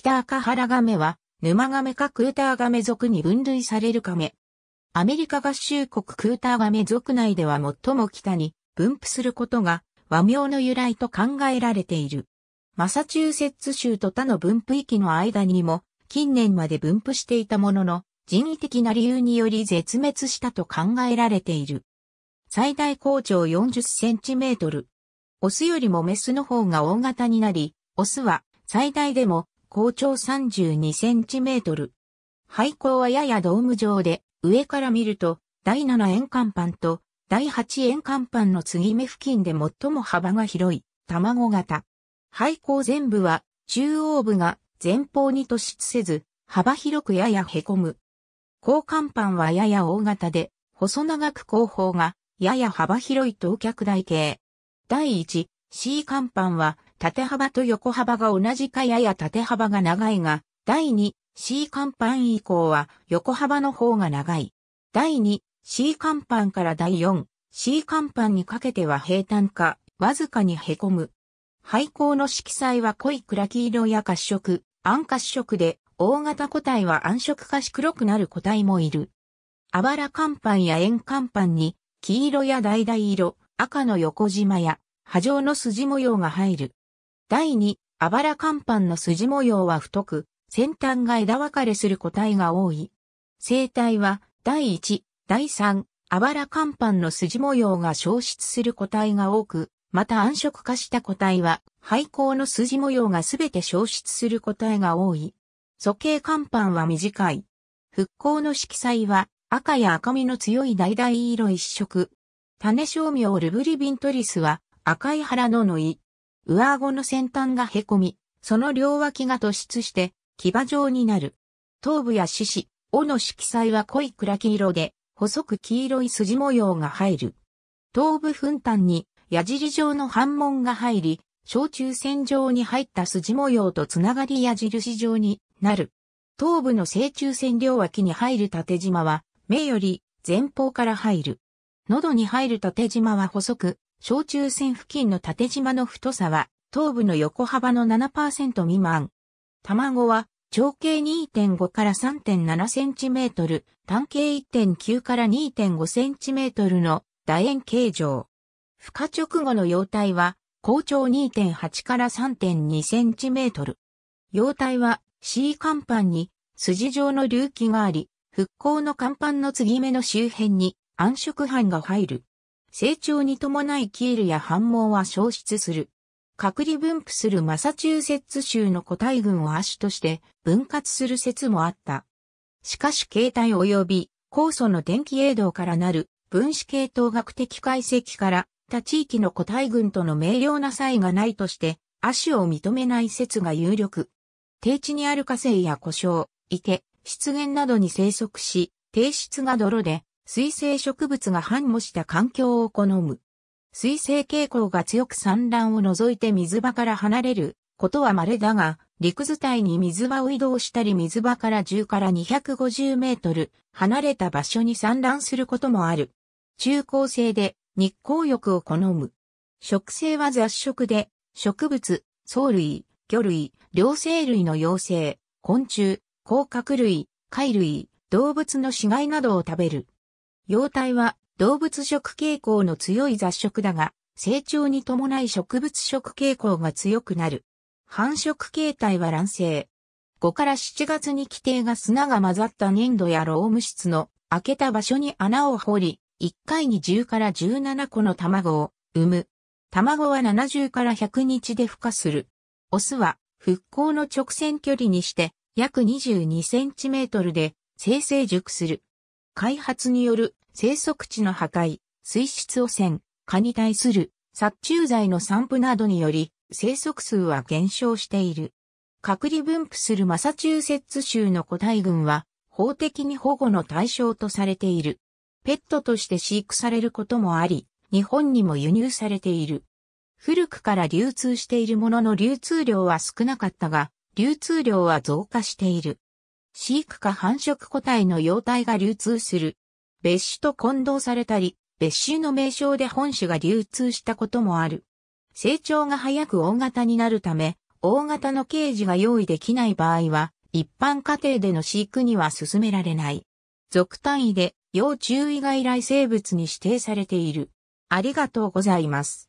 北赤原亀は、沼亀かクーター亀属に分類される亀。アメリカ合衆国クーター亀属内では最も北に分布することが和名の由来と考えられている。マサチューセッツ州と他の分布域の間にも近年まで分布していたものの人為的な理由により絶滅したと考えられている。最大高長40センチメートル。オスよりもメスの方が大型になり、オスは最大でも高長32センチメートル。廃校はややドーム状で、上から見ると、第7円間板と第8円間板の継ぎ目付近で最も幅が広い、卵型。廃校全部は、中央部が前方に突出せず、幅広くやや凹む。高間板はやや大型で、細長く後方が、やや幅広い等脚台形。第1、C 甲板は、縦幅と横幅が同じかやや縦幅が長いが、第 2C 甲板以降は横幅の方が長い。第 2C 甲板から第 4C 甲板にかけては平坦か、わずかに凹む。廃校の色彩は濃い暗黄色や褐色、暗褐色で、大型個体は暗色化し黒くなる個体もいる。あばら甲板や円甲板に、黄色や橙色、赤の横縞や、波状の筋模様が入る。第二、あばらぱ板の筋模様は太く、先端が枝分かれする個体が多い。生態は、第一、第三、あばらぱ板の筋模様が消失する個体が多く、また暗色化した個体は、廃校の筋模様がすべて消失する個体が多い。素形ぱ板は短い。復興の色彩は、赤や赤みの強い橙色一色。種照明ルブリビントリスは、赤い腹の縫い。上顎の先端が凹み、その両脇が突出して、牙状になる。頭部や四肢、尾の色彩は濃い暗黄色で、細く黄色い筋模様が入る。頭部粉端に矢尻状の反紋が入り、小中線状に入った筋模様とつながり矢印状になる。頭部の正中線両脇に入る縦縞は、目より前方から入る。喉に入る縦縞は細く、小中線付近の縦縞の太さは、頭部の横幅の7%未満。卵は、長径2.5から3.7センチメートル、単径1.9から2.5センチメートルの楕円形状。孵化直後の幼体は、高長2.8から3.2センチメートル。幼体は C 甲板に筋状の隆起があり、復興の甲板の継ぎ目の周辺に暗色斑が入る。成長に伴いキールや反毛は消失する。隔離分布するマサチューセッツ州の個体群を亜種として分割する説もあった。しかし形態及び酵素の電気栄動からなる分子系統学的解析から他地域の個体群との明瞭な差異がないとして亜種を認めない説が有力。低地にある火星や故障、池、湿原などに生息し、低質が泥で水生植物が繁茂した環境を好む。水生傾向が強く産卵を除いて水場から離れることは稀だが、陸図体に水場を移動したり水場から10から250メートル離れた場所に産卵することもある。中高生で日光浴を好む。食性は雑食で、植物、藻類、魚類、両生類の幼生、昆虫、甲殻類、貝類、動物の死骸などを食べる。幼体は動物食傾向の強い雑食だが、成長に伴い植物食傾向が強くなる。繁殖形態は卵生。5から7月に規定が砂が混ざった粘土やローム質の開けた場所に穴を掘り、1回に10から17個の卵を産む。卵は70から100日で孵化する。オスは復興の直線距離にして約22センチメートルで生成熟する。開発による生息地の破壊、水質汚染、蚊に対する殺虫剤の散布などにより生息数は減少している。隔離分布するマサチューセッツ州の個体群は法的に保護の対象とされている。ペットとして飼育されることもあり、日本にも輸入されている。古くから流通しているものの流通量は少なかったが、流通量は増加している。飼育か繁殖個体の容態が流通する。別種と混同されたり、別種の名称で本種が流通したこともある。成長が早く大型になるため、大型のケージが用意できない場合は、一般家庭での飼育には進められない。属単位で、要注意外来生物に指定されている。ありがとうございます。